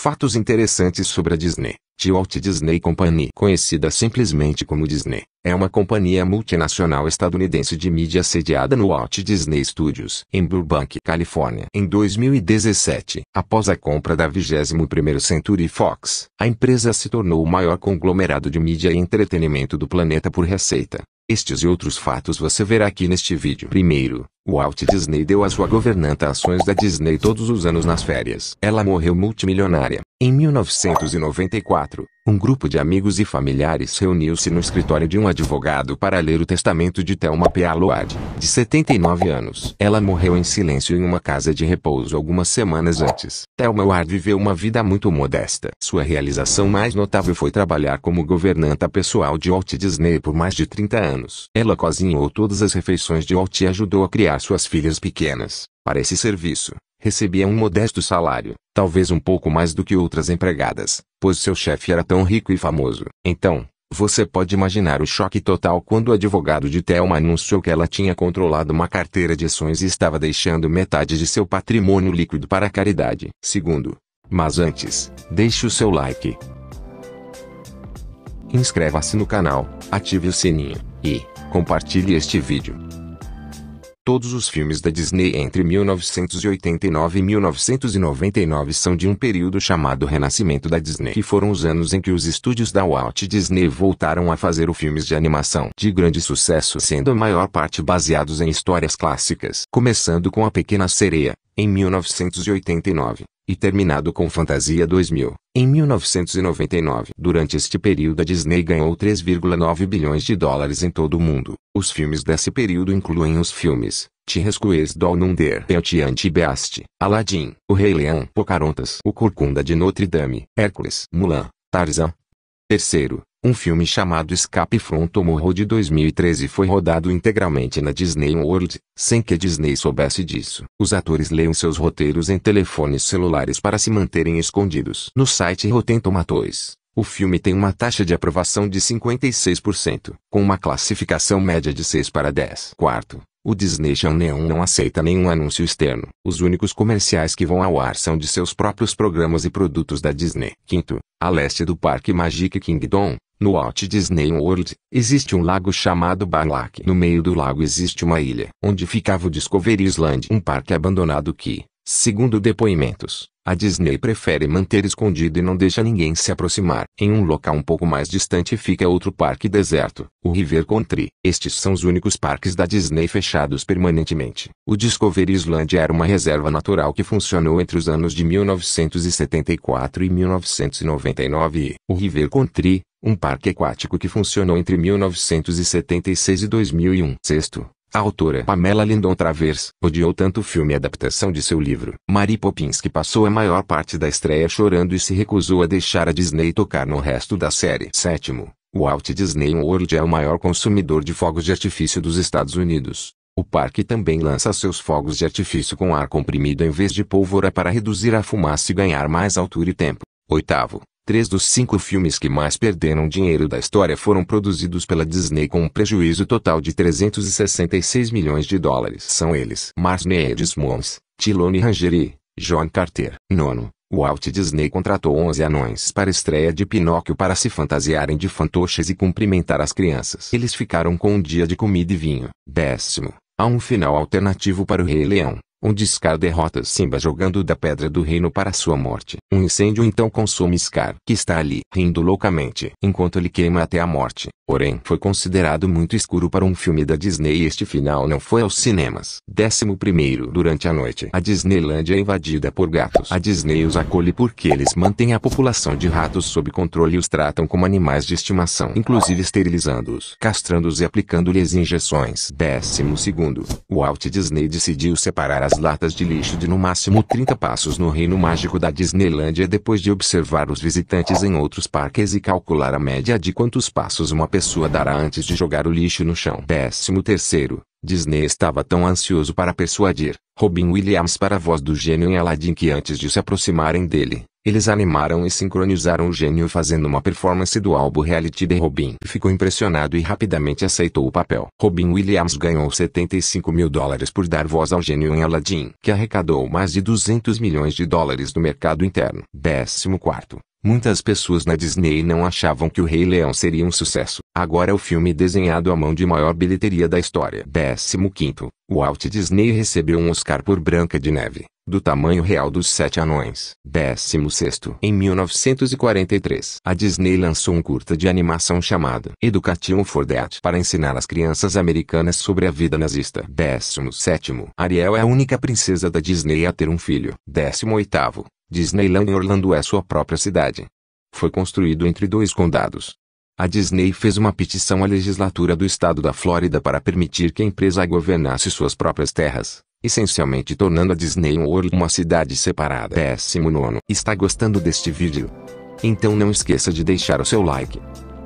Fatos interessantes sobre a Disney. The Walt Disney Company, conhecida simplesmente como Disney, é uma companhia multinacional estadunidense de mídia sediada no Walt Disney Studios, em Burbank, Califórnia. Em 2017, após a compra da 21 ª Century Fox, a empresa se tornou o maior conglomerado de mídia e entretenimento do planeta por receita, estes e outros fatos você verá aqui neste vídeo. Primeiro, Walt Disney deu à sua governanta ações da Disney todos os anos nas férias. Ela morreu multimilionária, em 1994, um grupo de amigos e familiares reuniu-se no escritório de um advogado para ler o testamento de Thelma P. Peaload, de 79 anos. Ela morreu em silêncio em uma casa de repouso algumas semanas antes. Thelma Ward viveu uma vida muito modesta. Sua realização mais notável foi trabalhar como governanta pessoal de Walt Disney por mais de 30 anos. Ela cozinhou todas as refeições de Walt e ajudou a criar suas filhas pequenas. Para esse serviço, recebia um modesto salário, talvez um pouco mais do que outras empregadas, pois seu chefe era tão rico e famoso. Então, você pode imaginar o choque total quando o advogado de Thelma anunciou que ela tinha controlado uma carteira de ações e estava deixando metade de seu patrimônio líquido para a caridade. Segundo. Mas antes, deixe o seu like. Inscreva-se no canal, ative o sininho e compartilhe este vídeo. Todos os filmes da Disney entre 1989 e 1999 são de um período chamado Renascimento da Disney, que foram os anos em que os estúdios da Walt Disney voltaram a fazer filmes de animação de grande sucesso, sendo a maior parte baseados em histórias clássicas, começando com A Pequena Sereia, em 1989, e terminado com Fantasia 2000. Em 1999, durante este período a Disney ganhou 3,9 bilhões de dólares em todo o mundo. Os filmes desse período incluem os filmes Tirrescues do Nunder Pelti Antibeast, Aladdin, O Rei Leão, Pocarontas, O Corcunda de Notre Dame, Hércules, Mulan, Tarzan. Terceiro, um filme chamado Escape from Tomorrow de 2013 foi rodado integralmente na Disney World, sem que a Disney soubesse disso. Os atores leiam seus roteiros em telefones celulares para se manterem escondidos. No site Rotten Tomatoes, o filme tem uma taxa de aprovação de 56%, com uma classificação média de 6 para 10. Quarto, o Disney Channel não aceita nenhum anúncio externo. Os únicos comerciais que vão ao ar são de seus próprios programas e produtos da Disney. Quinto, a leste do Parque Magic Kingdom, no Walt Disney World, existe um lago chamado Barlac. No meio do lago existe uma ilha, onde ficava o Discovery Island, um parque abandonado que, segundo depoimentos, a Disney prefere manter escondido e não deixa ninguém se aproximar. Em um local um pouco mais distante fica outro parque deserto, o River Country. Estes são os únicos parques da Disney fechados permanentemente. O Discovery Island era uma reserva natural que funcionou entre os anos de 1974 e 1999 e o River Country, um parque aquático que funcionou entre 1976 e 2001. Sexto, a autora Pamela Lindon Travers odiou tanto o filme e adaptação de seu livro. Mary Poppins que passou a maior parte da estreia chorando e se recusou a deixar a Disney tocar no resto da série. Sétimo, o Walt Disney World é o maior consumidor de fogos de artifício dos Estados Unidos. O parque também lança seus fogos de artifício com ar comprimido em vez de pólvora para reduzir a fumaça e ganhar mais altura e tempo. Oitavo, Três dos cinco filmes que mais perderam dinheiro da história foram produzidos pela Disney com um prejuízo total de 366 milhões de dólares. São eles Mars Needs Mons, Tilone Rangeri, John Carter. Nono, Walt Disney contratou 11 anões para a estreia de Pinóquio para se fantasiarem de fantoches e cumprimentar as crianças. Eles ficaram com um dia de comida e vinho. Décimo, há um final alternativo para o Rei Leão. Um Scar derrota Simba jogando da pedra do reino para sua morte. Um incêndio então consome Scar, que está ali, rindo loucamente, enquanto ele queima até a morte. Porém, foi considerado muito escuro para um filme da Disney e este final não foi aos cinemas. 11 Durante a noite, a Disneylandia é invadida por gatos. A Disney os acolhe porque eles mantêm a população de ratos sob controle e os tratam como animais de estimação, inclusive esterilizando-os, castrando-os e aplicando-lhes injeções. 12 O Walt Disney decidiu separar as as latas de lixo de no máximo 30 passos no reino mágico da Disneylandia depois de observar os visitantes em outros parques e calcular a média de quantos passos uma pessoa dará antes de jogar o lixo no chão. 13 Disney estava tão ansioso para persuadir Robin Williams para a voz do gênio em Aladdin que antes de se aproximarem dele, eles animaram e sincronizaram o gênio fazendo uma performance do álbum Reality de Robin. Ficou impressionado e rapidamente aceitou o papel. Robin Williams ganhou 75 mil dólares por dar voz ao gênio em Aladdin, que arrecadou mais de 200 milhões de dólares no mercado interno. 14 Muitas pessoas na Disney não achavam que o Rei Leão seria um sucesso. Agora é o filme desenhado à mão de maior bilheteria da história. 15. Walt Disney recebeu um Oscar por Branca de Neve, do tamanho real dos Sete Anões. 16. Em 1943, a Disney lançou um curta de animação chamado Educativo for Dead para ensinar as crianças americanas sobre a vida nazista. 17. Ariel é a única princesa da Disney a ter um filho. 18. Disneyland em Orlando é sua própria cidade. Foi construído entre dois condados. A Disney fez uma petição à legislatura do estado da Flórida para permitir que a empresa governasse suas próprias terras, essencialmente tornando a Disney World uma cidade separada. 19. Está gostando deste vídeo? Então não esqueça de deixar o seu like.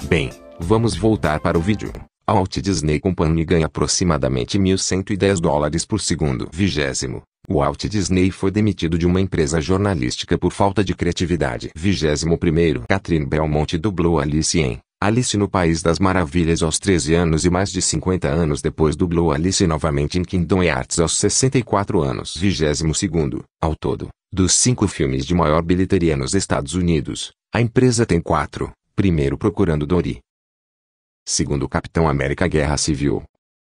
Bem, vamos voltar para o vídeo. A Walt Disney Company ganha aproximadamente 1.110 dólares por segundo. Vigésimo. Walt Disney foi demitido de uma empresa jornalística por falta de criatividade. 21 Catherine Belmonte dublou Alice em Alice no País das Maravilhas aos 13 anos e mais de 50 anos depois dublou Alice novamente em Kingdom Hearts aos 64 anos. 22 Ao todo, dos cinco filmes de maior bilheteria nos Estados Unidos, a empresa tem quatro. Primeiro Procurando Dory. Segundo Capitão América Guerra Civil.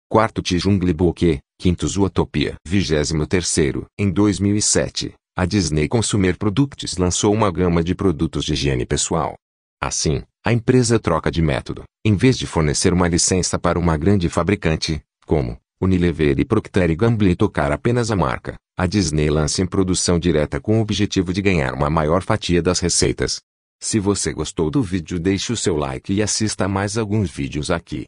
Quarto Tijungli Bouquet. Quinto Zootopia. 23. Em 2007, a Disney Consumer Products lançou uma gama de produtos de higiene pessoal. Assim, a empresa troca de método. Em vez de fornecer uma licença para uma grande fabricante, como Unilever e Procter Gamble tocar apenas a marca, a Disney lança em produção direta com o objetivo de ganhar uma maior fatia das receitas. Se você gostou do vídeo deixe o seu like e assista mais alguns vídeos aqui.